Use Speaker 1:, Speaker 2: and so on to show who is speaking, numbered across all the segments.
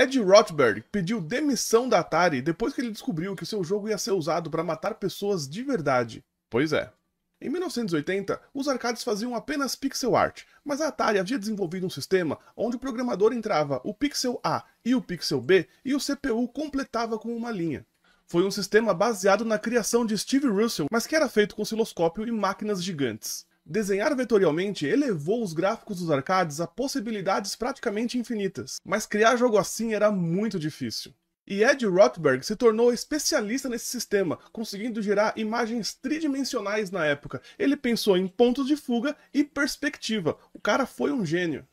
Speaker 1: Ed Rothberg pediu demissão da Atari depois que ele descobriu que seu jogo ia ser usado para matar pessoas de verdade. Pois é. Em 1980, os arcades faziam apenas pixel art, mas a Atari havia desenvolvido um sistema onde o programador entrava o pixel A e o pixel B e o CPU completava com uma linha. Foi um sistema baseado na criação de Steve Russell, mas que era feito com osciloscópio e máquinas gigantes. Desenhar vetorialmente elevou os gráficos dos arcades a possibilidades praticamente infinitas, mas criar jogo assim era muito difícil. E Ed Rothberg se tornou especialista nesse sistema, conseguindo gerar imagens tridimensionais na época. Ele pensou em pontos de fuga e perspectiva. O cara foi um gênio.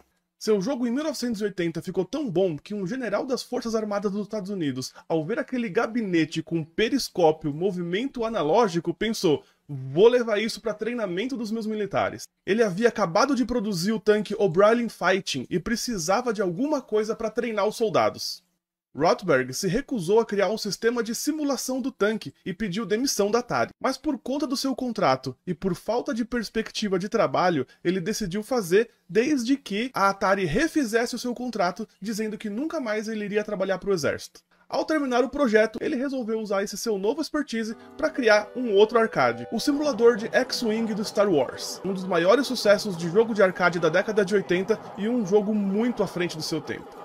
Speaker 1: Seu jogo em 1980 ficou tão bom que um general das Forças Armadas dos Estados Unidos, ao ver aquele gabinete com periscópio, movimento analógico, pensou: vou levar isso para treinamento dos meus militares. Ele havia acabado de produzir o tanque O'Brien Fighting e precisava de alguma coisa para treinar os soldados. Rothberg se recusou a criar um sistema de simulação do tanque e pediu demissão da Atari, mas por conta do seu contrato e por falta de perspectiva de trabalho, ele decidiu fazer desde que a Atari refizesse o seu contrato, dizendo que nunca mais ele iria trabalhar para o exército. Ao terminar o projeto, ele resolveu usar esse seu novo expertise para criar um outro arcade, o simulador de X-Wing do Star Wars, um dos maiores sucessos de jogo de arcade da década de 80 e um jogo muito à frente do seu tempo.